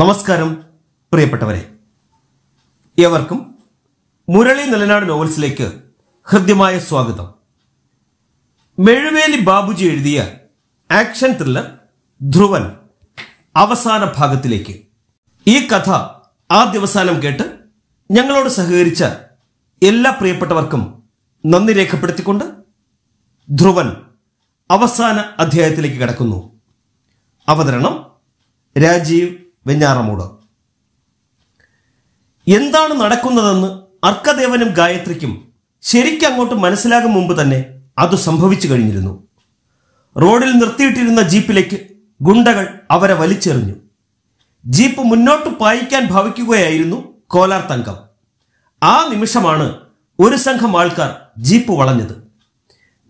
നമസ്കാരം പ്രിയപ്പെട്ടവരെ ഏവർക്കും മുരളി നിലനാട് നോവൽസിലേക്ക് ഹൃദ്യമായ സ്വാഗതം മെഴുവേലി ബാബുജി എഴുതിയ ആക്ഷൻ ത്രില്ലർ ധ്രുവൻ അവസാന ഭാഗത്തിലേക്ക് ഈ കഥ ദിവസാനം കേട്ട് ഞങ്ങളോട് സഹകരിച്ച എല്ലാ പ്രിയപ്പെട്ടവർക്കും നന്ദി രേഖപ്പെടുത്തിക്കൊണ്ട് ധ്രുവൻ അവസാന അധ്യായത്തിലേക്ക് കടക്കുന്നു അവതരണം രാജീവ് വെഞ്ഞാറമൂട് എന്താണ് നടക്കുന്നതെന്ന് അർക്കദേവനും ഗായത്രിക്കും ശരിക്കങ്ങോട്ട് മനസ്സിലാകും മുമ്പ് തന്നെ അത് സംഭവിച്ചു കഴിഞ്ഞിരുന്നു റോഡിൽ നിർത്തിയിട്ടിരുന്ന ജീപ്പിലേക്ക് ഗുണ്ടകൾ അവരെ വലിച്ചെറിഞ്ഞു ജീപ്പ് മുന്നോട്ട് പായിക്കാൻ ഭവിക്കുകയായിരുന്നു കോലാർ തങ്കം ആ നിമിഷമാണ് ഒരു സംഘം ആൾക്കാർ ജീപ്പ് വളഞ്ഞത്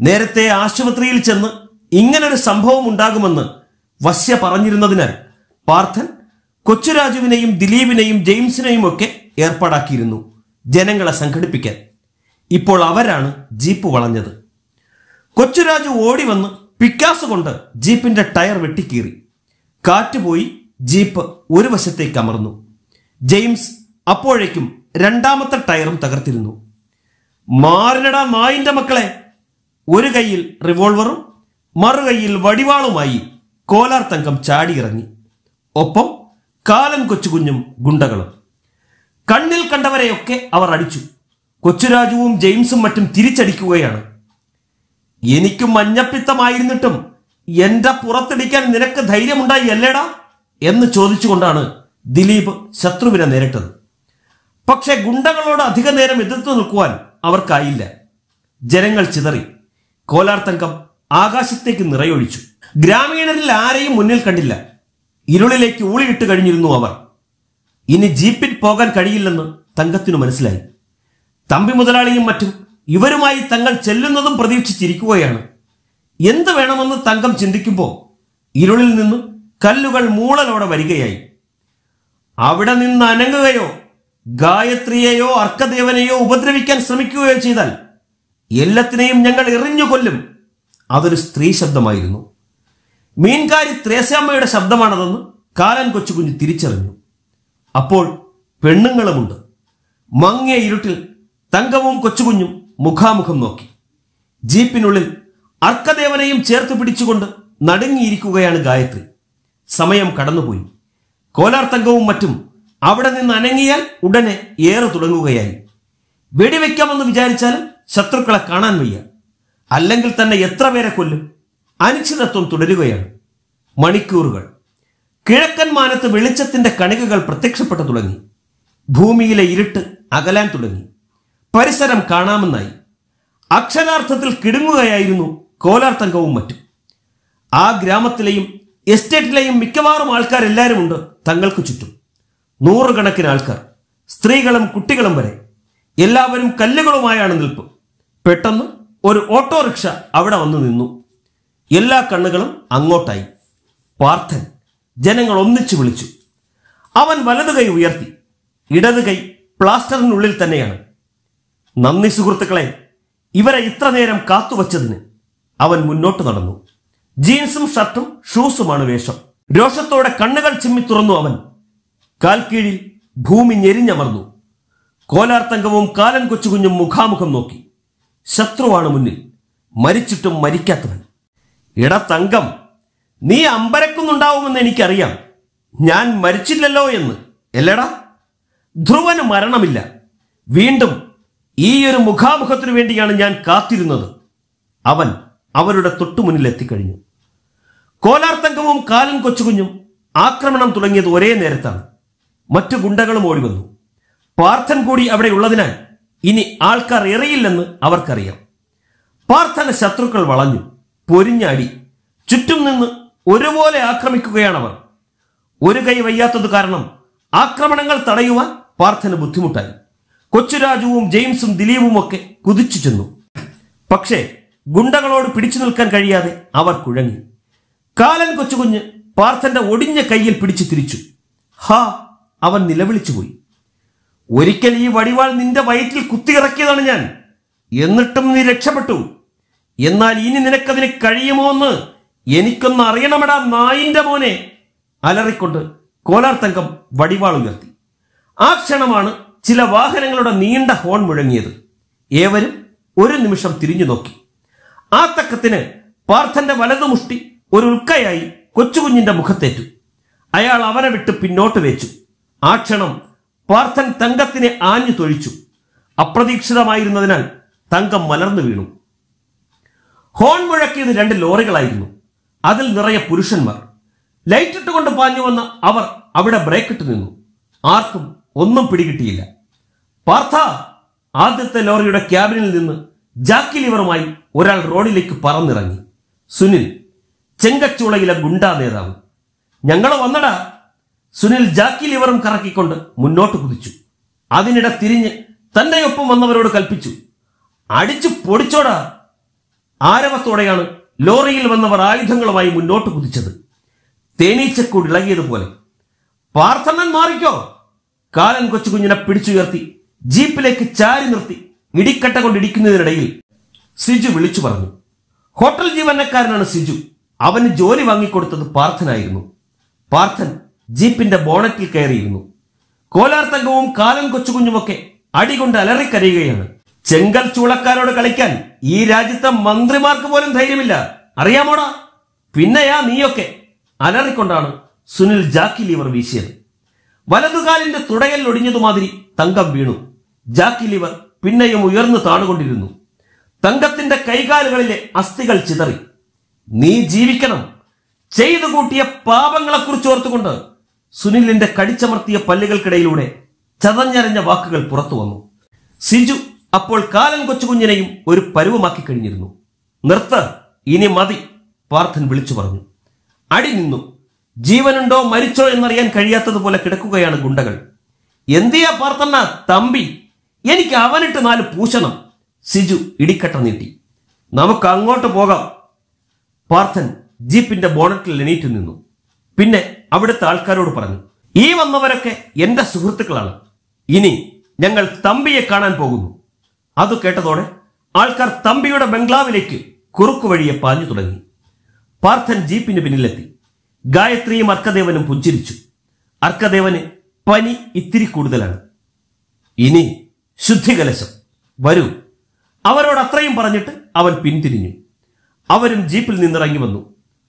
നേരത്തെ ആശുപത്രിയിൽ ചെന്ന് ഇങ്ങനൊരു സംഭവം ഉണ്ടാകുമെന്ന് വശ്യ പറഞ്ഞിരുന്നതിനാൽ പാർത്ഥൻ കൊച്ചുരാജുവിനെയും ദിലീപിനെയും ജെയിംസിനെയും ഒക്കെ ഏർപ്പാടാക്കിയിരുന്നു ജനങ്ങളെ സംഘടിപ്പിക്കാൻ ഇപ്പോൾ അവരാണ് ജീപ്പ് വളഞ്ഞത് കൊച്ചുരാജു ഓടി വന്ന് പിക്കാസ് കൊണ്ട് ജീപ്പിന്റെ ടയർ വെട്ടിക്കീറി കാറ്റുപോയി ജീപ്പ് ഒരു വശത്തേക്ക് അമർന്നു ജെയിംസ് അപ്പോഴേക്കും രണ്ടാമത്തെ ടയറും തകർത്തിരുന്നു മാറിനടാ മായിന്റെ മക്കളെ ഒരു കൈയിൽ റിവോൾവറും മറുകൈയിൽ വടിവാളുമായി കോലാർ തങ്കം ചാടിയിറങ്ങി ഒപ്പം കാലൻ കൊച്ചുകുഞ്ഞും ഗുണ്ടകളും കണ്ണിൽ കണ്ടവരെയൊക്കെ അവർ അടിച്ചു കൊച്ചുരാജുവും ജെയിംസും മറ്റും തിരിച്ചടിക്കുകയാണ് എനിക്ക് മഞ്ഞപ്പിത്തമായിരുന്നിട്ടും എന്റെ പുറത്തടിക്കാൻ നിനക്ക് ധൈര്യമുണ്ടായി അല്ലേടാ എന്ന് ചോദിച്ചുകൊണ്ടാണ് ദിലീപ് ശത്രുവിനെ നേരിട്ടത് പക്ഷെ ഗുണ്ടകളോട് അധിക നേരം എതിർത്തു നിൽക്കുവാൻ അവർക്കായില്ല ജനങ്ങൾ ചിതറി കോലാർ ആകാശത്തേക്ക് നിറയൊഴിച്ചു ഗ്രാമീണരിൽ ആരെയും മുന്നിൽ കണ്ടില്ല ഇരുളിലേക്ക് ഊളിയിട്ട് കഴിഞ്ഞിരുന്നു അവർ ഇനി ജീപ്പിൽ പോകാൻ കഴിയില്ലെന്ന് തങ്കത്തിനു മനസ്സിലായി തമ്പി മുതലാളിയും മറ്റും ഇവരുമായി തങ്ങൾ ചെല്ലുന്നതും പ്രതീക്ഷിച്ചിരിക്കുകയാണ് എന്ത് വേണമെന്ന് തങ്കം ചിന്തിക്കുമ്പോൾ ഇരുളിൽ നിന്ന് കല്ലുകൾ മൂളലോടെ വരികയായി അവിടെ നിന്ന് അനങ്ങുകയോ ഗായത്രിയെയോ അർക്കദേവനെയോ ഉപദ്രവിക്കാൻ ശ്രമിക്കുകയോ ചെയ്താൽ എല്ലാത്തിനെയും ഞങ്ങൾ എറിഞ്ഞു കൊല്ലും അതൊരു സ്ത്രീ ശബ്ദമായിരുന്നു മീൻകാരി ത്രേസ്യാമ്മയുടെ ശബ്ദമാണതെന്ന് കാലൻ കൊച്ചുകുഞ്ഞ് തിരിച്ചറിഞ്ഞു അപ്പോൾ പെണ്ണുങ്ങളുമുണ്ട് മങ്ങിയ ഇരുട്ടിൽ തങ്കവും കൊച്ചുകുഞ്ഞും മുഖാമുഖം നോക്കി ജീപ്പിനുള്ളിൽ അർക്കദേവനെയും ചേർത്ത് പിടിച്ചുകൊണ്ട് നടുങ്ങിയിരിക്കുകയാണ് ഗായത്രി സമയം കടന്നുപോയി കോലാർ തങ്കവും മറ്റും അവിടെ നിന്ന് അനങ്ങിയാൽ ഉടനെ ഏറെ തുടങ്ങുകയായി വെടിവെക്കാമെന്ന് വിചാരിച്ചാലും ശത്രുക്കളെ കാണാൻ വയ്യ അല്ലെങ്കിൽ തന്നെ എത്ര പേരെ കൊല്ലും അനിശ്ചിതത്വം തുടരുകയാണ് മണിക്കൂറുകൾ കിഴക്കൻ മാനത്ത് വെളിച്ചത്തിന്റെ കണികകൾ പ്രത്യക്ഷപ്പെട്ടു തുടങ്ങി ഭൂമിയിലെ ഇരുട്ട് അകലാൻ തുടങ്ങി പരിസരം കാണാമെന്നായി അക്ഷരാർത്ഥത്തിൽ കിടുങ്ങുകയായിരുന്നു കോലാർത്തങ്കവും മറ്റും ആ ഗ്രാമത്തിലെയും എസ്റ്റേറ്റിലെയും മിക്കവാറും ആൾക്കാരെല്ലാവരും ഉണ്ട് തങ്ങൾക്ക് ചുറ്റും നൂറുകണക്കിന് ആൾക്കാർ സ്ത്രീകളും കുട്ടികളും വരെ എല്ലാവരും കല്ലുകളുമായാണ് നിൽപ്പ് പെട്ടെന്ന് ഒരു ഓട്ടോറിക്ഷ അവിടെ വന്നു നിന്നു എല്ലാ കണ്ണുകളും അങ്ങോട്ടായി പാർത്ഥൻ ജനങ്ങൾ ഒന്നിച്ചു വിളിച്ചു അവൻ വലതു കൈ ഉയർത്തി ഇടത് കൈ പ്ലാസ്റ്ററിനുള്ളിൽ തന്നെയാണ് നന്ദി സുഹൃത്തുക്കളെ ഇവരെ ഇത്ര നേരം കാത്തുവച്ചതിന് അവൻ മുന്നോട്ട് നടന്നു ജീൻസും ഷർട്ടും ഷൂസുമാണ് വേഷം രോഷത്തോടെ കണ്ണുകൾ ചിമ്മി തുറന്നു അവൻ കാൽക്കീഴിൽ ഭൂമി ഞെരിഞ്ഞമർന്നു കോലാർത്തംഗവും കാലൻ കൊച്ചുകുഞ്ഞും മുഖാമുഖം നോക്കി ശത്രുവാണ് മുന്നിൽ മരിച്ചിട്ടും മരിക്കാത്തവൻ എടാ തങ്കം നീ അമ്പരക്കുന്നുണ്ടാവുമെന്ന് എനിക്കറിയാം ഞാൻ മരിച്ചില്ലല്ലോ എന്ന് അല്ലടാ ധ്രുവന് മരണമില്ല വീണ്ടും ഈ ഒരു മുഖാമുഖത്തിനു വേണ്ടിയാണ് ഞാൻ കാത്തിരുന്നത് അവൻ അവരുടെ തൊട്ടുമുന്നിൽ എത്തിക്കഴിഞ്ഞു കോലാർത്തങ്കവും കാലൻ കൊച്ചുകുഞ്ഞും ആക്രമണം തുടങ്ങിയത് ഒരേ നേരത്താണ് മറ്റു ഗുണ്ടകളും ഓടി വന്നു പാർത്ഥൻ കൂടി അവിടെ ഉള്ളതിനാൽ ഇനി ആൾക്കാർ എറിയില്ലെന്ന് അവർക്കറിയാം പാർത്ഥന ശത്രുക്കൾ വളഞ്ഞു പൊരിഞ്ഞാടി ചുറ്റും നിന്ന് ഒരുപോലെ ആക്രമിക്കുകയാണ് അവർ ഒരു കൈ വയ്യാത്തത് കാരണം ആക്രമണങ്ങൾ തടയുവാൻ പാർത്ഥന് ബുദ്ധിമുട്ടായി കൊച്ചുരാജുവും ജെയിംസും ദിലീപും ഒക്കെ കുതിച്ചു ചെന്നു പക്ഷേ ഗുണ്ടകളോട് പിടിച്ചു നിൽക്കാൻ കഴിയാതെ അവർ കുഴങ്ങി കാലൻ കൊച്ചുകുഞ്ഞ് പാർത്ഥന്റെ ഒടിഞ്ഞ കയ്യിൽ പിടിച്ചു തിരിച്ചു ഹാ അവൻ നിലവിളിച്ചുപോയി ഒരിക്കൽ ഈ വടിവാൾ നിന്റെ വയറ്റിൽ കുത്തിയിറക്കിയതാണ് ഞാൻ എന്നിട്ടും നീ രക്ഷപ്പെട്ടു എന്നാൽ ഇനി നിനക്കതിന് കഴിയുമോ എന്ന് എനിക്കൊന്ന് അറിയണമെടാ നായിന്റെ മോനെ അലറിക്കൊണ്ട് കോലാർ തങ്കം വടിവാൾ ഉയർത്തി ആ ക്ഷണമാണ് ചില വാഹനങ്ങളുടെ നീണ്ട ഹോൺ മുഴങ്ങിയത് ഏവരും ഒരു നിമിഷം തിരിഞ്ഞു നോക്കി ആ തക്കത്തിന് പാർത്ഥന്റെ വലതുമുഷ്ടി ഒരു ഉൽക്കയായി കൊച്ചുകുഞ്ഞിന്റെ മുഖത്തേറ്റു അയാൾ അവനെ വിട്ട് പിന്നോട്ട് വെച്ചു ആ ക്ഷണം പാർത്ഥൻ തങ്കത്തിനെ ആഞ്ഞു തൊഴിച്ചു അപ്രതീക്ഷിതമായിരുന്നതിനാൽ തങ്കം മലർന്നു വീണു ഹോൺ മുഴക്കിയത് രണ്ട് ലോറികളായിരുന്നു അതിൽ നിറയെ പുരുഷന്മാർ ലൈറ്റ് ഇട്ടുകൊണ്ട് പാഞ്ഞു വന്ന അവർ അവിടെ ബ്രേക്കിട്ട് നിന്നു ആർക്കും ഒന്നും പിടികിട്ടിയില്ല പാർത്ഥ ആദ്യത്തെ ലോറിയുടെ ക്യാബിനിൽ നിന്ന് ജാക്കി ലിവറുമായി ഒരാൾ റോഡിലേക്ക് പറന്നിറങ്ങി സുനിൽ ചെങ്കച്ചുളയിലെ ഗുണ്ടാ നേതാവ് ഞങ്ങൾ വന്നടാ സുനിൽ ജാക്കി ലിവറും കറക്കിക്കൊണ്ട് മുന്നോട്ട് കുതിച്ചു അതിനിടെ തിരിഞ്ഞ് തന്റെ ഒപ്പം വന്നവരോട് കൽപ്പിച്ചു അടിച്ചു പൊടിച്ചോടാ ആരവത്തോടെയാണ് ലോറിയിൽ വന്നവർ ആയുധങ്ങളുമായി മുന്നോട്ട് കുതിച്ചത് തേനീച്ചക്കൂട് ഇളകിയതുപോലെ പാർത്ഥണ്ണൻ മാറിക്കോ കാലൻ കൊച്ചുകുഞ്ഞിനെ പിടിച്ചുയർത്തി ജീപ്പിലേക്ക് ചാരി നിർത്തി ഇടിക്കട്ട കൊണ്ട് സിജു വിളിച്ചു പറഞ്ഞു ഹോട്ടൽ ജീവനക്കാരനാണ് സിജു അവന് ജോലി വാങ്ങിക്കൊടുത്തത് പാർത്ഥനായിരുന്നു പാർത്ഥൻ ജീപ്പിന്റെ ബോണറ്റിൽ കയറിയിരുന്നു കോലാർ തങ്കവും കാലൻ കൊച്ചുകുഞ്ഞുമൊക്കെ അടികൊണ്ട് അലറിക്കരയുകയാണ് ചെങ്കൽ ചൂളക്കാരോട് കളിക്കാൻ ഈ രാജ്യത്തെ മന്ത്രിമാർക്ക് പോലും ധൈര്യമില്ല അറിയാമോടാ പിന്നെയാ നീയൊക്കെ അലറിക്കൊണ്ടാണ് സുനിൽ ജാക്കി ലിവർ വീശിയത് വലതുകാലിന്റെ തുടയൽ ഒടിഞ്ഞതുമാതിരി തങ്കം വീണു ജാക്കി ലിവർ പിന്നെയും ഉയർന്നു താണുകൊണ്ടിരുന്നു തങ്കത്തിന്റെ കൈകാലുകളിലെ അസ്ഥികൾ ചിതറി നീ ജീവിക്കണം ചെയ്തു കൂട്ടിയ പാപങ്ങളെക്കുറിച്ച് ഓർത്തുകൊണ്ട് സുനിലിന്റെ കടിച്ചമർത്തിയ പല്ലുകൾക്കിടയിലൂടെ ചതഞ്ഞരഞ്ഞ വാക്കുകൾ പുറത്തു വന്നു സിജു അപ്പോൾ കാലൻ കൊച്ചുകുഞ്ഞിനെയും ഒരു പരുവമാക്കി കഴിഞ്ഞിരുന്നു നിർത്ത് ഇനി മതി പാർത്ഥൻ വിളിച്ചു പറഞ്ഞു അടി നിന്നു ജീവനുണ്ടോ മരിച്ചോ എന്നറിയാൻ കഴിയാത്തതുപോലെ കിടക്കുകയാണ് ഗുണ്ടകൾ എന്തിയാ പാർത്ഥണ്ണ തമ്പി എനിക്ക് അവനിട്ട് നാല് പൂശണം സിജു ഇടിക്കട്ട നീട്ടി നമുക്ക് അങ്ങോട്ട് പോകാം പാർത്ഥൻ ജീപ്പിന്റെ ബോണറ്റിൽ എണീറ്റ് നിന്നു പിന്നെ അവിടുത്തെ ആൾക്കാരോട് പറഞ്ഞു ഈ വന്നവരൊക്കെ എന്റെ സുഹൃത്തുക്കളാണ് ഇനി ഞങ്ങൾ തമ്പിയെ കാണാൻ പോകുന്നു അത് കേട്ടതോടെ ആൾക്കാർ തമ്പിയുടെ ബംഗ്ലാവിലേക്ക് കുറുക്കു വഴിയെ പാഞ്ഞു തുടങ്ങി പാർത്ഥൻ ജീപ്പിന് പിന്നിലെത്തി ഗായത്രിയും അർക്കദേവനും പുഞ്ചിരിച്ചു അർക്കദേവന് പനി ഇത്തിരി കൂടുതലാണ് ഇനി ശുദ്ധികലശം വരൂ അവരോട് അത്രയും പറഞ്ഞിട്ട് അവൻ പിന്തിരിഞ്ഞു അവരും ജീപ്പിൽ നിന്നിറങ്ങി വന്നു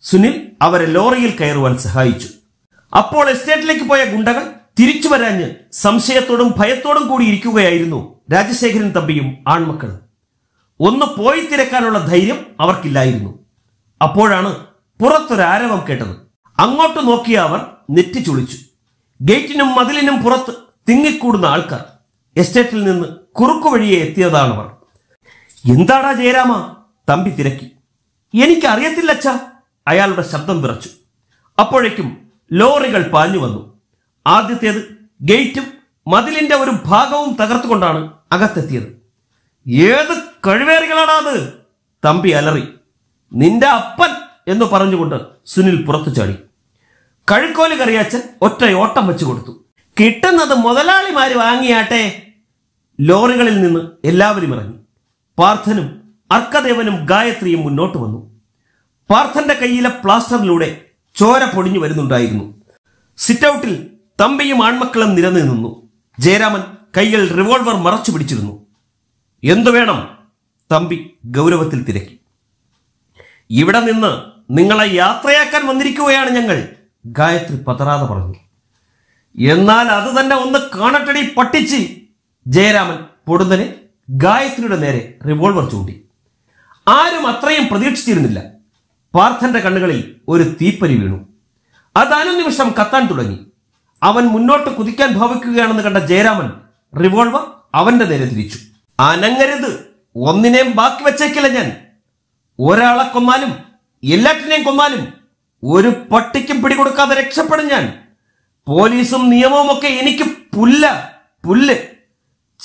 സുനിൽ അവരെ ലോറിയിൽ കയറുവാൻ സഹായിച്ചു അപ്പോൾ എസ്റ്റേറ്റിലേക്ക് പോയ ഗുണ്ടകൾ തിരിച്ചു വരാഞ്ഞ് സംശയത്തോടും ഭയത്തോടും കൂടി ഇരിക്കുകയായിരുന്നു രാജശേഖരൻ തമ്പിയും ആൺമക്കൾ ഒന്ന് പോയി തിരക്കാനുള്ള ധൈര്യം അവർക്കില്ലായിരുന്നു അപ്പോഴാണ് പുറത്തൊരാരവം കേട്ടത് അങ്ങോട്ട് നോക്കിയ അവർ നെറ്റി ചുളിച്ചു ഗേറ്റിനും മതിലിനും പുറത്ത് തിങ്ങിക്കൂടുന്ന ആൾക്കാർ എസ്റ്റേറ്റിൽ നിന്ന് കുറുക്കു വഴിയെ എത്തിയതാണവർ എന്താടാ ജയരാമ തമ്പി തിരക്കി എനിക്കറിയത്തില്ല അച്ഛാ അയാളുടെ ശബ്ദം വിറച്ചു അപ്പോഴേക്കും ലോറികൾ പാഞ്ഞു വന്നു ആദ്യത്തേത് ഗേറ്റും മതിലിന്റെ ഒരു ഭാഗവും തകർത്തുകൊണ്ടാണ് അകത്തെത്തിയത് ഏത് കഴിവേറികളാണ് തമ്പി അലറി നിന്റെ അപ്പൻ എന്ന് പറഞ്ഞുകൊണ്ട് സുനിൽ പുറത്തു ചാടി കഴുക്കോല് കറിയാച്ചൻ ഒറ്റയോട്ടം വെച്ചു കൊടുത്തു കിട്ടുന്നത് മുതലാളിമാര് വാങ്ങിയാട്ടെ ലോറികളിൽ നിന്ന് എല്ലാവരും ഇറങ്ങി പാർത്ഥനും അർക്കദേവനും ഗായത്രിയും മുന്നോട്ട് വന്നു പാർത്ഥന്റെ കയ്യിലെ പ്ലാസ്റ്ററിലൂടെ ചോര പൊടിഞ്ഞു വരുന്നുണ്ടായിരുന്നു സിറ്റൌട്ടിൽ തമ്പിയും ആൺമക്കളും നിരന്നു നിന്നു ജയരാമൻ കയ്യിൽ റിവോൾവർ മറച്ചു പിടിച്ചിരുന്നു എന്തു വേണം തമ്പി ഗൗരവത്തിൽ തിരക്കി ഇവിടെ നിന്ന് നിങ്ങളെ യാത്രയാക്കാൻ വന്നിരിക്കുകയാണ് ഞങ്ങൾ ഗായത്രി പതറാതെ പറഞ്ഞു എന്നാൽ അത് തന്നെ ഒന്ന് കാണട്ടടി പട്ടിച്ച് ജയരാമൻ പൊടുന്നനെ ഗായത്രിയുടെ നേരെ റിവോൾവർ ചൂണ്ടി ആരും അത്രയും പ്രതീക്ഷിച്ചിരുന്നില്ല പാർത്ഥന്റെ കണ്ണുകളിൽ ഒരു തീപ്പരി വീണു അത് അനുനിമിഷം കത്താൻ തുടങ്ങി അവൻ മുന്നോട്ട് കുതിക്കാൻ ഭാവിക്കുകയാണെന്ന് കണ്ട ജയരാമൻ റിവോൾവർ അവന്റെ നേരെ തിരിച്ചു അനങ്ങരുത് ഒന്നിനെയും ബാക്കി വെച്ചേക്കില്ല ഞാൻ ഒരാളെ കൊന്നാലും എല്ലാറ്റിനെയും കൊന്നാലും ഒരു പട്ടിക്കും പിടികൊടുക്കാതെ രക്ഷപ്പെടും ഞാൻ പോലീസും നിയമവും ഒക്കെ എനിക്ക് പുല്ല പുല്ല്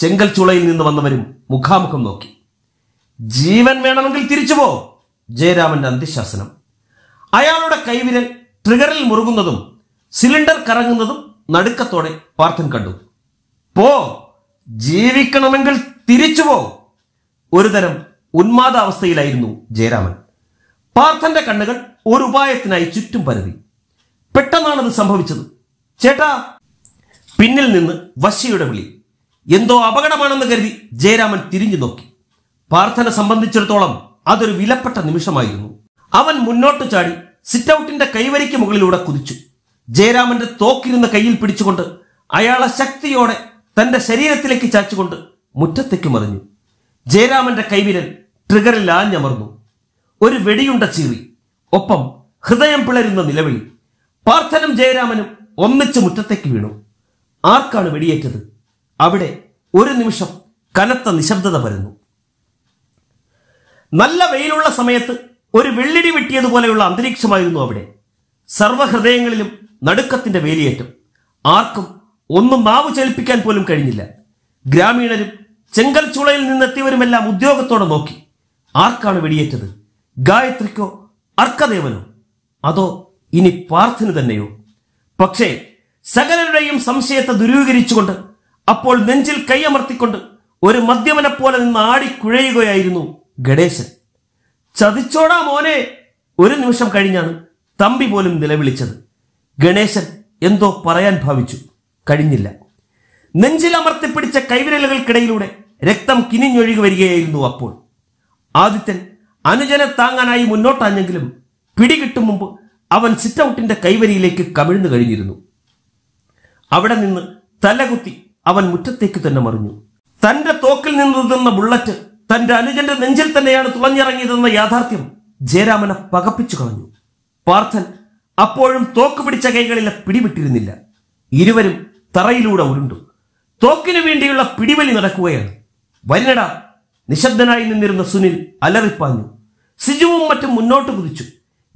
ചെങ്കൽ ചുളയിൽ നിന്ന് വന്നവരും മുഖാമുഖം നോക്കി ജീവൻ വേണമെങ്കിൽ തിരിച്ചു പോ ജയരാമന്റെ അന്ത്യശാസനം അയാളുടെ കൈവിരൽ ട്രിഗറിൽ മുറുകുന്നതും സിലിണ്ടർ കറങ്ങുന്നതും നടുക്കത്തോടെ പാർത്ഥൻ കണ്ടു പോ ജീവിക്കണമെങ്കിൽ തിരിച്ചു പോ ഒരുതരം ഉന്മാദാവസ്ഥയിലായിരുന്നു ജയരാമൻ പാർത്ഥന്റെ കണ്ണുകൾ ഒരു ഉപായത്തിനായി ചുറ്റും പരതി പെട്ടെന്നാണത് സംഭവിച്ചത് ചേട്ടാ പിന്നിൽ നിന്ന് വശിയുടെ വിളി എന്തോ അപകടമാണെന്ന് കരുതി ജയരാമൻ തിരിഞ്ഞു നോക്കി പാർത്ഥനെ സംബന്ധിച്ചിടത്തോളം അതൊരു വിലപ്പെട്ട നിമിഷമായിരുന്നു അവൻ മുന്നോട്ട് ചാടി സിറ്റൌട്ടിന്റെ കൈവരിക്ക് മുകളിലൂടെ കുതിച്ചു ജയരാമന്റെ തോക്കിരുന്ന് കയ്യിൽ പിടിച്ചുകൊണ്ട് അയാളെ ശക്തിയോടെ തന്റെ ശരീരത്തിലേക്ക് ചാച്ചുകൊണ്ട് മുറ്റത്തേക്ക് മറിഞ്ഞു ജയരാമന്റെ കൈവിരൽ ട്രിഗറിൽ ആഞ്ഞമർന്നു ഒരു വെടിയുണ്ട ചീറി ഒപ്പം ഹൃദയം പിളരുന്ന നിലവിളി പാർത്ഥനും ജയരാമനും ഒന്നിച്ച് മുറ്റത്തേക്ക് വീണു ആർക്കാണ് വെടിയേറ്റത് അവിടെ ഒരു നിമിഷം കനത്ത നിശബ്ദത വരുന്നു നല്ല വെയിലുള്ള സമയത്ത് ഒരു വെള്ളിടി വെട്ടിയതുപോലെയുള്ള അന്തരീക്ഷമായിരുന്നു അവിടെ സർവ്വഹൃദയങ്ങളിലും നടുക്കത്തിന്റെ വേലിയേറ്റം ആർക്കും ഒന്നും മാവ് ചലിപ്പിക്കാൻ പോലും കഴിഞ്ഞില്ല ഗ്രാമീണരും ചെങ്കൽ ചൂളയിൽ നിന്നെത്തിയവരുമെല്ലാം ഉദ്യോഗത്തോടെ നോക്കി ആർക്കാണ് വെടിയേറ്റത് ഗായത്രിക്കോ അർക്കദേവനോ അതോ ഇനി പാർത്ഥിന് തന്നെയോ പക്ഷേ സകലരുടെയും സംശയത്തെ ദുരൂകരിച്ചുകൊണ്ട് അപ്പോൾ നെഞ്ചിൽ കൈയമർത്തിക്കൊണ്ട് ഒരു മദ്യമനെ പോലെ നിന്ന് ആടിക്കുഴയുകയായിരുന്നു ഗണേശൻ ചതിച്ചോടാ മോനെ ഒരു നിമിഷം കഴിഞ്ഞാണ് തമ്പി പോലും നിലവിളിച്ചത് ഗണേശൻ എന്തോ പറയാൻ ഭാവിച്ചു കഴിഞ്ഞില്ല നെഞ്ചിലമർത്തിപ്പിടിച്ച കൈവിരലുകൾക്കിടയിലൂടെ രക്തം കിനിഞ്ഞൊഴുകി വരികയായിരുന്നു അപ്പോൾ ആദിത്യൻ അനുജനെ താങ്ങാനായി മുന്നോട്ടാഞ്ഞെങ്കിലും പിടികിട്ടും മുമ്പ് അവൻ സിറ്റൌട്ടിന്റെ കൈവരിയിലേക്ക് കമിഴ്ന്നു കഴിഞ്ഞിരുന്നു അവിടെ നിന്ന് തലകുത്തി അവൻ മുറ്റത്തേക്ക് തന്നെ മറിഞ്ഞു തന്റെ തോക്കിൽ നിന്നുതിർന്ന ബുള്ളറ്റ് തന്റെ അനുജന്റെ നെഞ്ചിൽ തന്നെയാണ് തുളഞ്ഞിറങ്ങിയതെന്ന യാഥാർത്ഥ്യം ജയരാമനെ പകപ്പിച്ചു കളഞ്ഞു പാർത്ഥൻ അപ്പോഴും തോക്ക് പിടിച്ച കൈകളിലെ പിടിവിട്ടിരുന്നില്ല ഇരുവരും തറയിലൂടെ ഉരുണ്ടു തോക്കിനു വേണ്ടിയുള്ള പിടിവലി നടക്കുകയാണ് വരുന്നടാ നിശബ്ദനായി നിന്നിരുന്ന സുനിൽ അലറിപ്പാഞ്ഞു സിജുവും മറ്റും മുന്നോട്ട് കുതിച്ചു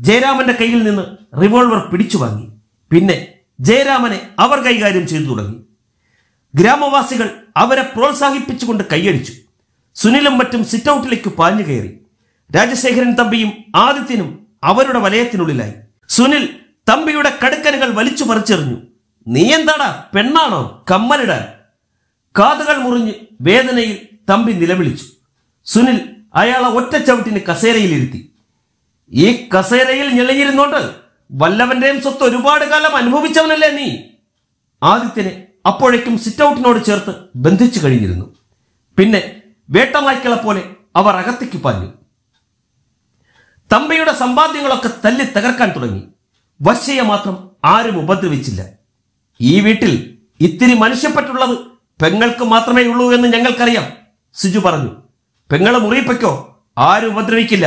ജയരാമന്റെ കയ്യിൽ നിന്ന് റിവോൾവർ പിടിച്ചു വാങ്ങി പിന്നെ ജയരാമനെ അവർ കൈകാര്യം ചെയ്തു തുടങ്ങി ഗ്രാമവാസികൾ അവരെ പ്രോത്സാഹിപ്പിച്ചുകൊണ്ട് കൈയടിച്ചു സുനിലും മറ്റും സിറ്റൌട്ടിലേക്ക് പാഞ്ഞു കയറി രാജശേഖരൻ തമ്പിയും ആദിത്യനും അവരുടെ വലയത്തിനുള്ളിലായി സുനിൽ തമ്പിയുടെ കടുക്കനുകൾ വലിച്ചു പറിച്ചെറിഞ്ഞു നീ എന്താടാ പെണ്ണാണോ കമ്മലിട കാതുകൾ മുറിഞ്ഞ് വേദനയിൽ തമ്പി നിലവിളിച്ചു സുനിൽ അയാളെ കസേരയിൽ കസേരയിലിരുത്തി ഈ കസേരയിൽ ഞെളിഞ്ഞിരുന്നോണ്ട് വല്ലവന്റെയും സ്വത്ത് ഒരുപാട് കാലം അനുഭവിച്ചവനല്ലേ നീ ആദിത്യനെ അപ്പോഴേക്കും സിറ്റ് ഔട്ടിനോട് ചേർത്ത് ബന്ധിച്ചു കഴിഞ്ഞിരുന്നു പിന്നെ വേട്ടനായ്ക്കളെ പോലെ അവർ അകത്തേക്ക് പറഞ്ഞു തമ്പയുടെ സമ്പാദ്യങ്ങളൊക്കെ തല്ലി തകർക്കാൻ തുടങ്ങി വശയെ മാത്രം ആരും ഉപദ്രവിച്ചില്ല ഈ വീട്ടിൽ ഇത്തിരി മനുഷ്യപ്പെട്ടുള്ളത് പെങ്ങൾക്ക് മാത്രമേ ഉള്ളൂ എന്ന് ഞങ്ങൾക്കറിയാം സിജു പറഞ്ഞു പെങ്ങളെ മുറിയിപ്പയ്ക്കോ ആരും ഉപദ്രവിക്കില്ല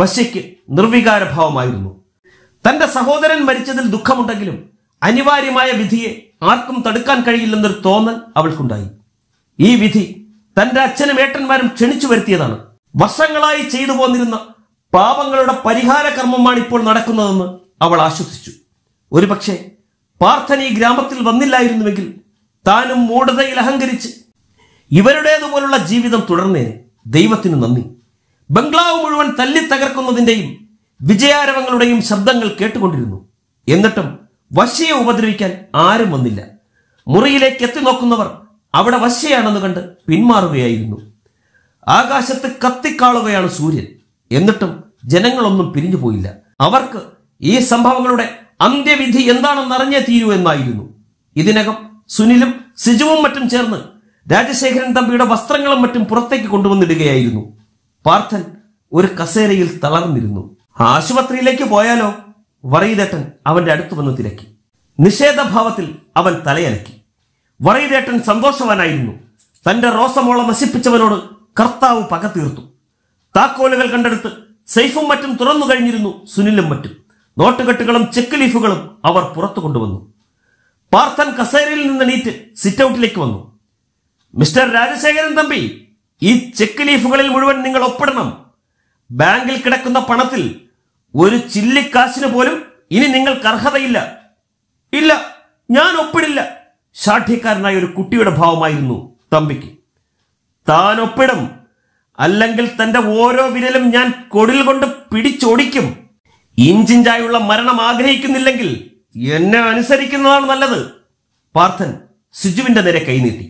വശയ്ക്ക് നിർവികാരഭാവമായിരുന്നു തന്റെ സഹോദരൻ മരിച്ചതിൽ ദുഃഖമുണ്ടെങ്കിലും അനിവാര്യമായ വിധിയെ ആർക്കും തടുക്കാൻ കഴിയില്ലെന്നൊരു തോന്നൽ അവൾക്കുണ്ടായി ഈ വിധി തന്റെ അച്ഛനും ഏട്ടന്മാരും ക്ഷണിച്ചു വരുത്തിയതാണ് വർഷങ്ങളായി ചെയ്തു പോന്നിരുന്ന പാപങ്ങളുടെ പരിഹാര കർമ്മമാണ് ഇപ്പോൾ നടക്കുന്നതെന്ന് അവൾ ആശ്വസിച്ചു പക്ഷേ പാർത്ഥൻ ഈ ഗ്രാമത്തിൽ വന്നില്ലായിരുന്നുവെങ്കിൽ താനും മൂഢതയിൽ അഹങ്കരിച്ച് ഇവരുടേതുപോലുള്ള ജീവിതം തുടർന്നേ ദൈവത്തിനു നന്ദി ബംഗ്ലാവ് മുഴുവൻ തല്ലി തകർക്കുന്നതിൻ്റെയും വിജയാരവങ്ങളുടെയും ശബ്ദങ്ങൾ കേട്ടുകൊണ്ടിരുന്നു എന്നിട്ടും വശിയെ ഉപദ്രവിക്കാൻ ആരും വന്നില്ല മുറിയിലേക്ക് എത്തി നോക്കുന്നവർ അവിടെ വശ്യയാണെന്ന് കണ്ട് പിന്മാറുകയായിരുന്നു ആകാശത്ത് കത്തിക്കാളുകയാണ് സൂര്യൻ എന്നിട്ടും ജനങ്ങളൊന്നും പിരിഞ്ഞു പോയില്ല അവർക്ക് ഈ സംഭവങ്ങളുടെ അന്ത്യവിധി എന്താണെന്ന് അറിഞ്ഞേ തീരൂ എന്നായിരുന്നു ഇതിനകം സുനിലും സിജുവും മറ്റും ചേർന്ന് രാജശേഖരൻ തമ്പിയുടെ വസ്ത്രങ്ങളും മറ്റും പുറത്തേക്ക് കൊണ്ടുവന്നിടുകയായിരുന്നു പാർത്ഥൻ ഒരു കസേരയിൽ തളർന്നിരുന്നു ആശുപത്രിയിലേക്ക് പോയാലോ വറയിതേട്ടൻ അവന്റെ അടുത്ത് വന്ന് തിരക്കി നിഷേധഭാവത്തിൽ അവൻ തലയനക്കി വറയിതേട്ടൻ സന്തോഷവാനായിരുന്നു തന്റെ റോസമോള നശിപ്പിച്ചവനോട് കർത്താവ് പക തീർത്തു താക്കോലുകൾ കണ്ടെടുത്ത് സെയ്ഫും മറ്റും തുറന്നു കഴിഞ്ഞിരുന്നു സുനിലും മറ്റും നോട്ടുകെട്ടുകളും ചെക്ക് ലീഫുകളും അവർ പുറത്തു കൊണ്ടുവന്നു പാർത്ഥൻ കസേരയിൽ നിന്ന് നീറ്റ് സിറ്റ് ഔട്ടിലേക്ക് വന്നു മിസ്റ്റർ രാജശേഖരൻ തമ്പി ഈ ചെക്ക് ലീഫുകളിൽ മുഴുവൻ നിങ്ങൾ ഒപ്പിടണം ബാങ്കിൽ കിടക്കുന്ന പണത്തിൽ ഒരു ചില്ലിക്കാശിന് പോലും ഇനി നിങ്ങൾക്ക് അർഹതയില്ല ഇല്ല ഞാൻ ഒപ്പിടില്ല ഷാഠ്യക്കാരനായ ഒരു കുട്ടിയുടെ ഭാവമായിരുന്നു തമ്പിക്ക് താൻ ഒപ്പിടും അല്ലെങ്കിൽ തന്റെ ഓരോ വിരലും ഞാൻ കൊടിൽ കൊണ്ട് പിടിച്ചൊടിക്കും ഇഞ്ചിഞ്ചായുള്ള മരണം ആഗ്രഹിക്കുന്നില്ലെങ്കിൽ എന്നെ അനുസരിക്കുന്നതാണ് നല്ലത് പാർത്ഥൻ സിജുവിന്റെ നേരെ കൈനീട്ടി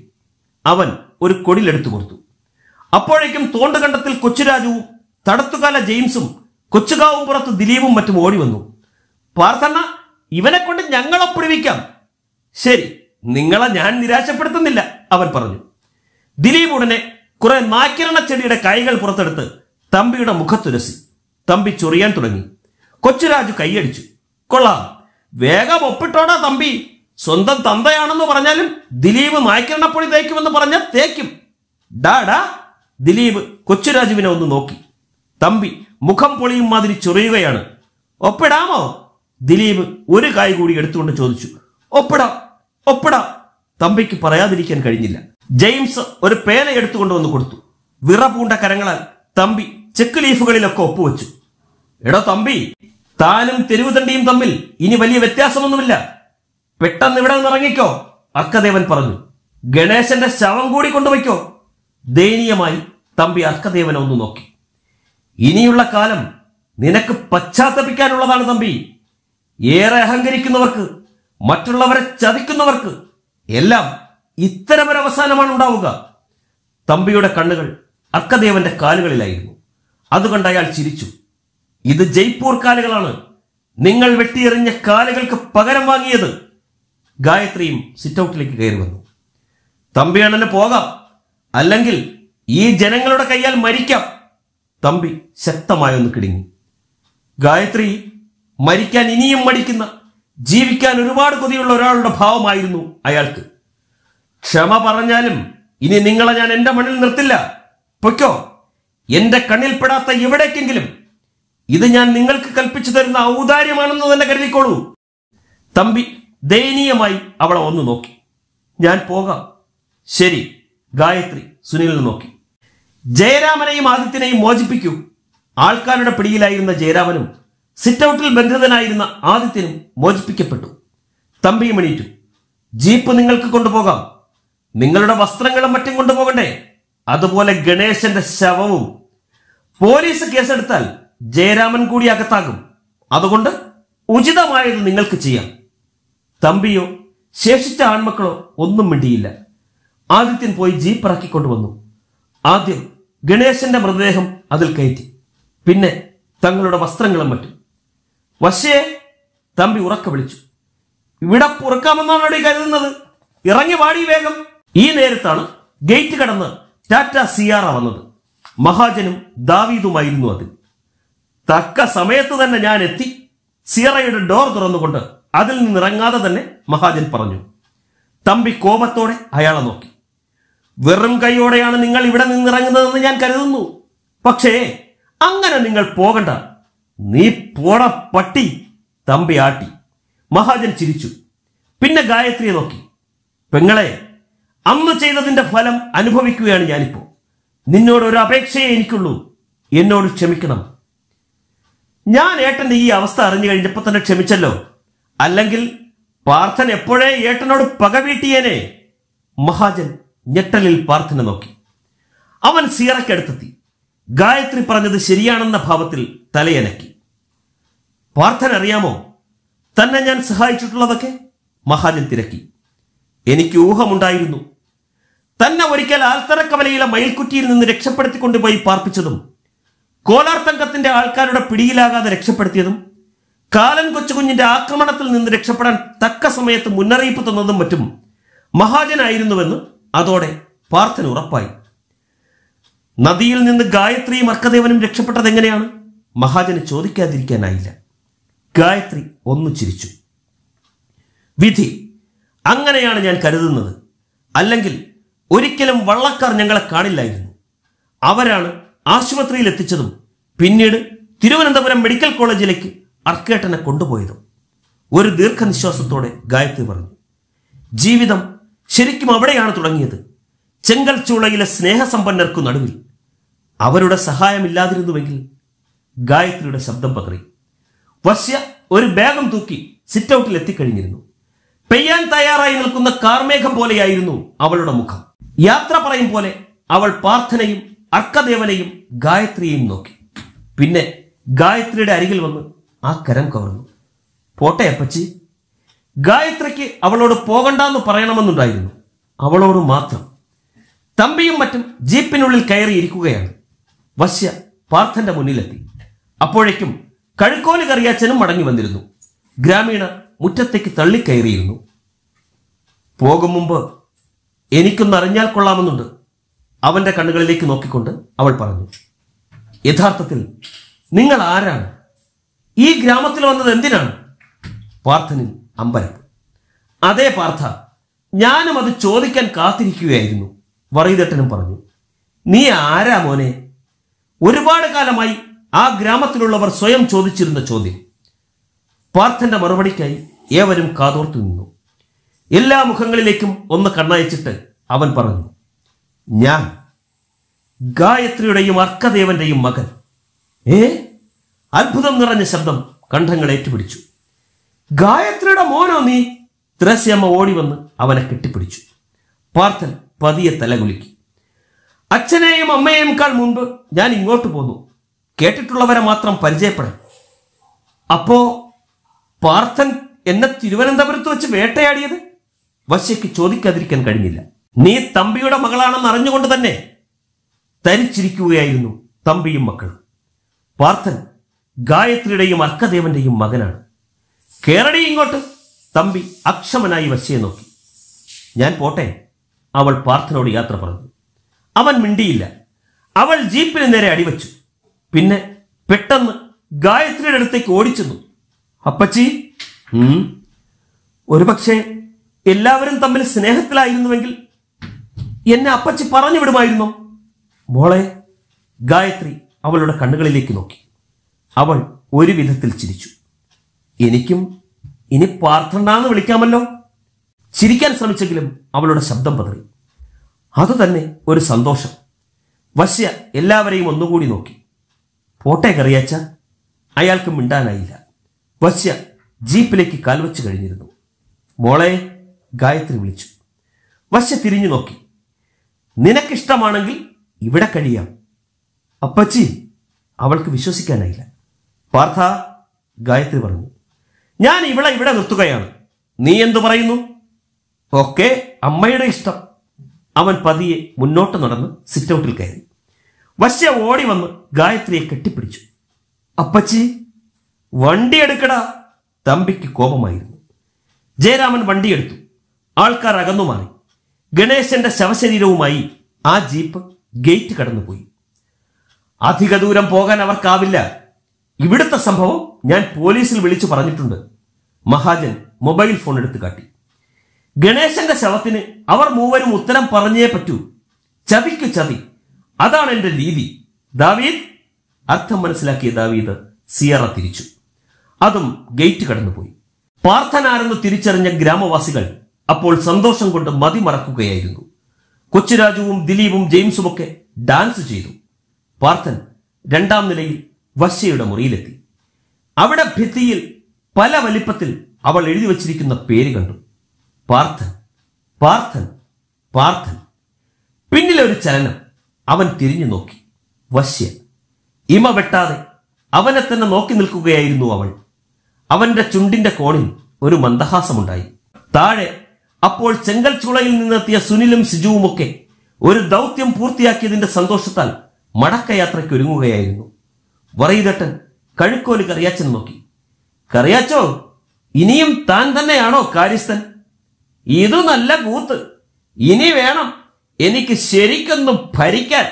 അവൻ ഒരു കൊടിലെടുത്തു കൊടുത്തു അപ്പോഴേക്കും തോണ്ടുകണ്ടത്തിൽ കൊച്ചുരാജുവും തടത്തുകാല ജെയിംസും കൊച്ചുകാവും പുറത്ത് ദിലീപും മറ്റും ഓടി വന്നു പാർത്ഥണ്ണ ഇവനെ കൊണ്ട് ഞങ്ങളെ പിടിവിക്കാം ശരി നിങ്ങളെ ഞാൻ നിരാശപ്പെടുത്തുന്നില്ല അവൻ പറഞ്ഞു ദിലീപ് ഉടനെ കുറെ നാക്കിരണ ചെടിയുടെ കൈകൾ പുറത്തെടുത്ത് തമ്പിയുടെ മുഖത്തുരസി തമ്പി ചൊറിയാൻ തുടങ്ങി കൊച്ചുരാജു കൈയടിച്ചു കൊള്ളാം വേഗം ഒപ്പിട്ടോടാ തമ്പി സ്വന്തം തന്തയാണെന്ന് പറഞ്ഞാലും ദിലീപ് നായ്ക്കിരണപ്പൊടി തേക്കുമെന്ന് പറഞ്ഞാൽ തേക്കും ഡാടാ ദിലീപ് കൊച്ചുരാജുവിനെ ഒന്ന് നോക്കി തമ്പി മുഖം പൊളിയും മാതിരി ചൊറിയുകയാണ് ഒപ്പിടാമോ ദിലീപ് ഒരു കായ് കൂടി എടുത്തുകൊണ്ട് ചോദിച്ചു ഒപ്പിടാം ഒപ്പിടാം തമ്പിക്ക് പറയാതിരിക്കാൻ കഴിഞ്ഞില്ല ജെയിംസ് ഒരു പേന എടുത്തുകൊണ്ട് വന്ന് കൊടുത്തു വിറ പൂണ്ട കരങ്ങളാൽ തമ്പി ചെക്ക് ലീഫുകളിലൊക്കെ ഒപ്പുവെച്ചു എടോ തമ്പി താനും തെരുവുതണ്ടിയും തമ്മിൽ ഇനി വലിയ വ്യത്യാസമൊന്നുമില്ല പെട്ടെന്ന് ഇവിടെ ഇറങ്ങിക്കോ അർക്കദേവൻ പറഞ്ഞു ഗണേശന്റെ ശവം കൂടി കൊണ്ടുവയ്ക്കോ ദയനീയമായി തമ്പി അർക്കദേവനെ ഒന്ന് നോക്കി ഇനിയുള്ള കാലം നിനക്ക് പശ്ചാത്തപിക്കാനുള്ളതാണ് തമ്പി ഏറെ അഹങ്കരിക്കുന്നവർക്ക് മറ്റുള്ളവരെ ചതിക്കുന്നവർക്ക് എല്ലാം അവസാനമാണ് ഉണ്ടാവുക തമ്പിയുടെ കണ്ണുകൾ അക്കദേവന്റെ കാലുകളിലായിരുന്നു അതുകൊണ്ട് അയാൾ ചിരിച്ചു ഇത് ജയ്പൂർ കാലുകളാണ് നിങ്ങൾ വെട്ടിയെറിഞ്ഞ കാലുകൾക്ക് പകരം വാങ്ങിയത് ഗായത്രിയും സിറ്റൌട്ടിലേക്ക് കയറി വന്നു തമ്പിയണ്ണന് പോകാം അല്ലെങ്കിൽ ഈ ജനങ്ങളുടെ കയ്യാൽ മരിക്കാം തമ്പി ശക്തമായൊന്ന് കിടുങ്ങി ഗായത്രി മരിക്കാൻ ഇനിയും മടിക്കുന്ന ജീവിക്കാൻ ഒരുപാട് കൊതിയുള്ള ഒരാളുടെ ഭാവമായിരുന്നു അയാൾക്ക് ക്ഷമ പറഞ്ഞാലും ഇനി നിങ്ങളെ ഞാൻ എന്റെ മണ്ണിൽ നിർത്തില്ല പൊയ്ക്കോ എന്റെ കണ്ണിൽപ്പെടാത്ത എവിടേക്കെങ്കിലും ഇത് ഞാൻ നിങ്ങൾക്ക് കൽപ്പിച്ചു തരുന്ന ഔദാര്യമാണെന്ന് തന്നെ കരുതിക്കോളൂ തമ്പി ദയനീയമായി അവളെ ഒന്ന് നോക്കി ഞാൻ പോകാം ശരി ഗായത്രി സുനിലിനെ നോക്കി ജയരാമനെയും ആദിത്യനെയും മോചിപ്പിക്കൂ ആൾക്കാരുടെ പിടിയിലായിരുന്ന ജയരാമനും സിറ്റൌട്ടിൽ ബന്ധിതനായിരുന്ന ആദിത്യനും മോചിപ്പിക്കപ്പെട്ടു തമ്പിയും എണീറ്റു ജീപ്പ് നിങ്ങൾക്ക് കൊണ്ടുപോകാം നിങ്ങളുടെ വസ്ത്രങ്ങളും മറ്റും കൊണ്ടുപോകണ്ടേ അതുപോലെ ഗണേശന്റെ ശവവും പോലീസ് കേസെടുത്താൽ ജയരാമൻ കൂടി അകത്താകും അതുകൊണ്ട് ഉചിതമായത് നിങ്ങൾക്ക് ചെയ്യാം തമ്പിയോ ശേഷിച്ച ആൺമക്കളോ ഒന്നും മിണ്ടിയില്ല ആദിത്യൻ പോയി ജീപ്പ് ഇറക്കിക്കൊണ്ടുവന്നു ആദ്യം ഗണേശന്റെ മൃതദേഹം അതിൽ കയറ്റി പിന്നെ തങ്ങളുടെ വസ്ത്രങ്ങളും മറ്റും വശയെ തമ്പി ഉറക്ക വിളിച്ചു ഇവിടെ പുറക്കാമെന്നാണ് കരുതുന്നത് ഇറങ്ങി വാടി വേഗം ഈ നേരത്താണ് ഗേറ്റ് കടന്ന് ടാറ്റ സിയാറ വന്നത് മഹാജനും ദാവീദുമായിരുന്നു അതിൽ തക്ക സമയത്ത് തന്നെ ഞാൻ എത്തി സിയറയുടെ ഡോർ തുറന്നുകൊണ്ട് അതിൽ നിന്നിറങ്ങാതെ തന്നെ മഹാജൻ പറഞ്ഞു തമ്പി കോപത്തോടെ അയാളെ നോക്കി വെറും കൈയോടെയാണ് നിങ്ങൾ ഇവിടെ നിന്നിറങ്ങുന്നതെന്ന് ഞാൻ കരുതുന്നു പക്ഷേ അങ്ങനെ നിങ്ങൾ പോകണ്ട നീ പോട പട്ടി തമ്പി ആട്ടി മഹാജൻ ചിരിച്ചു പിന്നെ ഗായത്രിയെ നോക്കി പെങ്ങളെ അന്ന് ചെയ്തതിന്റെ ഫലം അനുഭവിക്കുകയാണ് ഞാനിപ്പോൾ നിന്നോട് ഒരു അപേക്ഷയെ എനിക്കുള്ളൂ എന്നോട് ക്ഷമിക്കണം ഞാൻ ഏട്ടന്റെ ഈ അവസ്ഥ അറിഞ്ഞു കഴിഞ്ഞപ്പോൾ തന്നെ ക്ഷമിച്ചല്ലോ അല്ലെങ്കിൽ പാർത്ഥൻ എപ്പോഴേ ഏട്ടനോട് പകവീട്ടിയേനെ മഹാജൻ ഞെട്ടലിൽ പാർത്ഥനെ നോക്കി അവൻ സീറക്കടുത്തെത്തി ഗായത്രി പറഞ്ഞത് ശരിയാണെന്ന ഭാവത്തിൽ തലയനക്കി പാർത്ഥൻ അറിയാമോ തന്നെ ഞാൻ സഹായിച്ചിട്ടുള്ളതൊക്കെ മഹാജൻ തിരക്കി എനിക്ക് ഊഹമുണ്ടായിരുന്നു തന്നെ ഒരിക്കൽ ആൽത്തറക്കവലയിലെ മയിൽക്കുറ്റിയിൽ നിന്ന് രക്ഷപ്പെടുത്തി കൊണ്ടുപോയി പാർപ്പിച്ചതും കോലാർ തങ്കത്തിന്റെ ആൾക്കാരുടെ പിടിയിലാകാതെ രക്ഷപ്പെടുത്തിയതും കാലൻ കൊച്ചുകുഞ്ഞിന്റെ ആക്രമണത്തിൽ നിന്ന് രക്ഷപ്പെടാൻ തക്ക സമയത്ത് മുന്നറിയിപ്പ് തന്നതും മറ്റും മഹാജനായിരുന്നുവെന്ന് അതോടെ പാർത്ഥൻ ഉറപ്പായി നദിയിൽ നിന്ന് ഗായത്രിയും അർക്കദേവനും രക്ഷപ്പെട്ടത് എങ്ങനെയാണ് മഹാജന് ചോദിക്കാതിരിക്കാനായില്ല ഗായത്രി ഒന്നു ചിരിച്ചു വിധി അങ്ങനെയാണ് ഞാൻ കരുതുന്നത് അല്ലെങ്കിൽ ഒരിക്കലും വള്ളക്കാർ ഞങ്ങളെ കാണില്ലായിരുന്നു അവരാണ് ആശുപത്രിയിൽ എത്തിച്ചതും പിന്നീട് തിരുവനന്തപുരം മെഡിക്കൽ കോളേജിലേക്ക് അർക്കേട്ടനെ കൊണ്ടുപോയതും ഒരു ദീർഘനിശ്വാസത്തോടെ ഗായത്രി പറഞ്ഞു ജീവിതം ശരിക്കും അവിടെയാണ് തുടങ്ങിയത് ചെങ്കൽ ചൂളയിലെ സ്നേഹസമ്പന്നർക്കു നടുവിൽ അവരുടെ സഹായമില്ലാതിരുന്നുവെങ്കിൽ ഗായത്രിയുടെ ശബ്ദം പകറി വശ്യ ഒരു ബാഗം തൂക്കി സിറ്റ് ഔട്ടിൽ എത്തിക്കഴിഞ്ഞിരുന്നു പെയ്യാൻ തയ്യാറായി നിൽക്കുന്ന കാർമേഘം പോലെയായിരുന്നു അവളുടെ മുഖം യാത്ര പറയും പോലെ അവൾ പ്രാർത്ഥനയും അർക്കദേവനെയും ഗായത്രിയെയും നോക്കി പിന്നെ ഗായത്രിയുടെ അരികിൽ വന്ന് ആ കരം കവർന്നു പോട്ടെ അപ്പച്ചി ഗായത്രിക്ക് അവളോട് പോകണ്ടെന്ന് പറയണമെന്നുണ്ടായിരുന്നു അവളോട് മാത്രം തമ്പിയും മറ്റും ജീപ്പിനുള്ളിൽ കയറിയിരിക്കുകയാണ് വശ്യ പാർത്ഥന്റെ മുന്നിലെത്തി അപ്പോഴേക്കും കഴുക്കോല് കറിയാച്ചനും മടങ്ങി വന്നിരുന്നു ഗ്രാമീണ മുറ്റത്തേക്ക് തള്ളിക്കയറിയിരുന്നു പോകും മുമ്പ് അറിഞ്ഞാൽ കൊള്ളാമെന്നുണ്ട് അവന്റെ കണ്ണുകളിലേക്ക് നോക്കിക്കൊണ്ട് അവൾ പറഞ്ഞു യഥാർത്ഥത്തിൽ നിങ്ങൾ ആരാണ് ഈ ഗ്രാമത്തിൽ വന്നത് എന്തിനാണ് പാർത്ഥനിൽ അമ്പരം അതേ പാർത്ഥ ഞാനും അത് ചോദിക്കാൻ കാത്തിരിക്കുകയായിരുന്നു വറീതട്ടനും പറഞ്ഞു നീ ആരാ മോനെ ഒരുപാട് കാലമായി ആ ഗ്രാമത്തിലുള്ളവർ സ്വയം ചോദിച്ചിരുന്ന ചോദ്യം പാർത്ഥന്റെ മറുപടിക്കായി ഏവരും കാതോർത്തു നിന്നു എല്ലാ മുഖങ്ങളിലേക്കും ഒന്ന് കണ്ണയച്ചിട്ട് അവൻ പറഞ്ഞു ഞാൻ ഗായത്രിയുടെയും അർക്കദേവന്റെയും മകൻ ഏ അത്ഭുതം നിറഞ്ഞ ശബ്ദം കണ്ഠങ്ങൾ ഏറ്റുപിടിച്ചു ഗായത്രിയുടെ മോനോ നീ ത്രസ്യമ്മ ഓടി വന്ന് അവനെ കെട്ടിപ്പിടിച്ചു പാർത്ഥൻ പതിയെ തലകുലുക്കി അച്ഛനെയും കാൾ മുൻപ് ഞാൻ ഇങ്ങോട്ട് പോന്നു കേട്ടിട്ടുള്ളവരെ മാത്രം പരിചയപ്പെടാം അപ്പോ പാർത്ഥൻ എന്നെ തിരുവനന്തപുരത്ത് വെച്ച് വേട്ടയാടിയത് വശയ്ക്ക് ചോദിക്കാതിരിക്കാൻ കഴിഞ്ഞില്ല നീ തമ്പിയുടെ മകളാണെന്ന് അറിഞ്ഞുകൊണ്ട് തന്നെ തരിച്ചിരിക്കുകയായിരുന്നു തമ്പിയും മക്കളും പാർത്ഥൻ ഗായത്രിയുടെയും അർക്കദേവന്റെയും മകനാണ് കേരടി ഇങ്ങോട്ട് തമ്പി അക്ഷമനായി വശയെ നോക്കി ഞാൻ പോട്ടെ അവൾ പാർത്ഥനോട് യാത്ര പറഞ്ഞു അവൻ മിണ്ടിയില്ല അവൾ ജീപ്പിന് നേരെ അടിവച്ചു പിന്നെ പെട്ടെന്ന് ഗായത്രിയുടെ അടുത്തേക്ക് ഓടിച്ചെന്നു അപ്പച്ചി ഒരു പക്ഷേ എല്ലാവരും തമ്മിൽ സ്നേഹത്തിലായിരുന്നുവെങ്കിൽ എന്നെ അപ്പച്ചി പറഞ്ഞു വിടുമായിരുന്നു മോളെ ഗായത്രി അവളുടെ കണ്ണുകളിലേക്ക് നോക്കി അവൾ ഒരു വിധത്തിൽ ചിരിച്ചു എനിക്കും ഇനി പാർത്ഥണ്ടാന്ന് വിളിക്കാമല്ലോ ചിരിക്കാൻ ശ്രമിച്ചെങ്കിലും അവളുടെ ശബ്ദം പതറി അതുതന്നെ ഒരു സന്തോഷം വശ്യ എല്ലാവരെയും ഒന്നുകൂടി നോക്കി പോട്ടെ കറിയാച്ച അയാൾക്ക് മിണ്ടാനായില്ല വശ്യ ജീപ്പിലേക്ക് കാൽവച്ച് കഴിഞ്ഞിരുന്നു മോളെ ഗായത്രി വിളിച്ചു വശ്യ തിരിഞ്ഞു നോക്കി നിനക്കിഷ്ടമാണെങ്കിൽ ഇവിടെ കഴിയാം അപ്പച്ചി അവൾക്ക് വിശ്വസിക്കാനായില്ല പാർത്ഥ ഗായത്രി പറഞ്ഞു ഞാൻ ഇവിടെ ഇവിടെ നിർത്തുകയാണ് നീ എന്തു പറയുന്നു ഓക്കെ അമ്മയുടെ ഇഷ്ടം അവൻ പതിയെ മുന്നോട്ട് നടന്ന് സിറ്റൗട്ടിൽ കയറി വശ്യ ഓടി വന്ന് ഗായത്രിയെ കെട്ടിപ്പിടിച്ചു അപ്പച്ചി വണ്ടി എടുക്കടാ തമ്പിക്ക് കോപമായിരുന്നു ജയരാമൻ വണ്ടിയെടുത്തു ആൾക്കാർ മാറി ഗണേശന്റെ ശവശരീരവുമായി ആ ജീപ്പ് ഗേറ്റ് കടന്നുപോയി അധിക ദൂരം പോകാൻ അവർക്കാവില്ല ഇവിടുത്തെ സംഭവം ഞാൻ പോലീസിൽ വിളിച്ചു പറഞ്ഞിട്ടുണ്ട് മഹാജൻ മൊബൈൽ ഫോൺ എടുത്തു കാട്ടി ഗണേശന്റെ ശവത്തിന് അവർ മൂവരും ഉത്തരം പറഞ്ഞേ പറ്റൂ ചതിക്കു ചതി അതാണ് എന്റെ രീതി ദാവീദ് അർത്ഥം മനസ്സിലാക്കിയ ദാവീദ് സിയറ തിരിച്ചു അതും ഗേറ്റ് കടന്നുപോയി പാർത്ഥനാരെന്ന് തിരിച്ചറിഞ്ഞ ഗ്രാമവാസികൾ അപ്പോൾ സന്തോഷം കൊണ്ട് മതി മറക്കുകയായിരുന്നു കൊച്ചുരാജുവും ദിലീപും ജെയിംസുമൊക്കെ ഡാൻസ് ചെയ്തു പാർത്ഥൻ രണ്ടാം നിലയിൽ വശ്യയുടെ മുറിയിലെത്തി അവിടെ ഭിത്തിയിൽ പല വലിപ്പത്തിൽ അവൾ എഴുതി വച്ചിരിക്കുന്ന പേര് കണ്ടു പാർത്ഥൻ പാർത്ഥൻ പാർത്ഥൻ പിന്നിലെ ഒരു ചലനം അവൻ തിരിഞ്ഞു നോക്കി വശ്യ ഇമ വെട്ടാതെ അവനെ തന്നെ നോക്കി നിൽക്കുകയായിരുന്നു അവൾ അവന്റെ ചുണ്ടിന്റെ കോണിൽ ഒരു മന്ദഹാസമുണ്ടായി താഴെ അപ്പോൾ ചെങ്കൽ ചുളയിൽ നിന്നെത്തിയ സുനിലും സിജുവുമൊക്കെ ഒരു ദൗത്യം പൂർത്തിയാക്കിയതിന്റെ സന്തോഷത്താൽ മടക്കയാത്രയ്ക്ക് ഒരുങ്ങുകയായിരുന്നു വറയിതട്ടൻ കഴുക്കോല് കറിയാച്ചൻ നോക്കി കറിയാച്ചോ ഇനിയും താൻ തന്നെയാണോ കാര്യസ്ഥൻ ഇത് നല്ല കൂത്ത് ഇനി വേണം എനിക്ക് ശരിക്കൊന്നും ഭരിക്കാൻ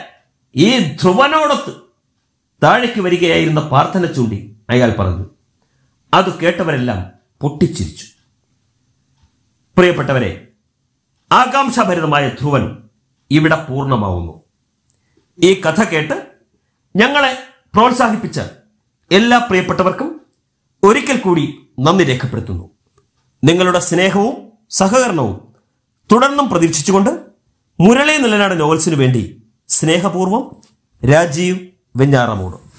ഈ ധ്രുവനോടൊത്ത് താഴേക്ക് വരികയായിരുന്ന പ്രാർത്ഥന ചൂണ്ടി അയാൾ പറഞ്ഞു അത് കേട്ടവരെല്ലാം പൊട്ടിച്ചിരിച്ചു പ്രിയപ്പെട്ടവരെ ആകാംക്ഷാഭരിതമായ ധ്രുവൻ ഇവിടെ പൂർണ്ണമാവുന്നു ഈ കഥ കേട്ട് ഞങ്ങളെ പ്രോത്സാഹിപ്പിച്ച എല്ലാ പ്രിയപ്പെട്ടവർക്കും ഒരിക്കൽ കൂടി നന്ദി രേഖപ്പെടുത്തുന്നു നിങ്ങളുടെ സ്നേഹവും സഹകരണവും തുടർന്നും പ്രതീക്ഷിച്ചുകൊണ്ട് മുരളി നിലനാട് നോവൽസിനു വേണ്ടി സ്നേഹപൂർവം രാജീവ് വെഞ്ഞാറമൂടും